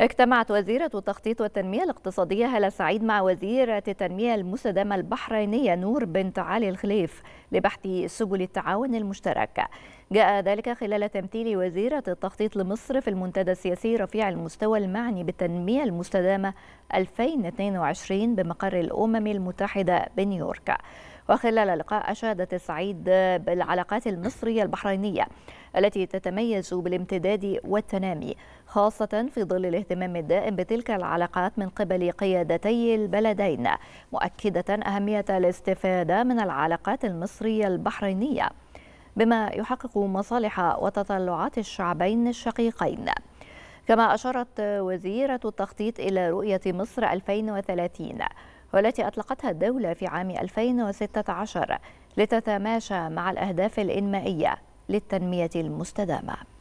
اجتمعت وزيرة التخطيط والتنمية الاقتصادية هلا سعيد مع وزيرة التنمية المستدامة البحرينية نور بنت علي الخليف لبحث سبل التعاون المشترك جاء ذلك خلال تمثيل وزيرة التخطيط لمصر في المنتدى السياسي رفيع المستوى المعني بالتنمية المستدامة 2022 بمقر الأمم المتحدة بنيويورك وخلال اللقاء أشادت سعيد بالعلاقات المصرية البحرينية التي تتميز بالامتداد والتنامي خاصة في ظل الاهتمام الدائم بتلك العلاقات من قبل قيادتي البلدين مؤكدة أهمية الاستفادة من العلاقات المصرية البحرينية بما يحقق مصالح وتطلعات الشعبين الشقيقين كما أشارت وزيرة التخطيط إلى رؤية مصر 2030 والتي أطلقتها الدولة في عام 2016 لتتماشى مع الأهداف الإنمائية للتنمية المستدامة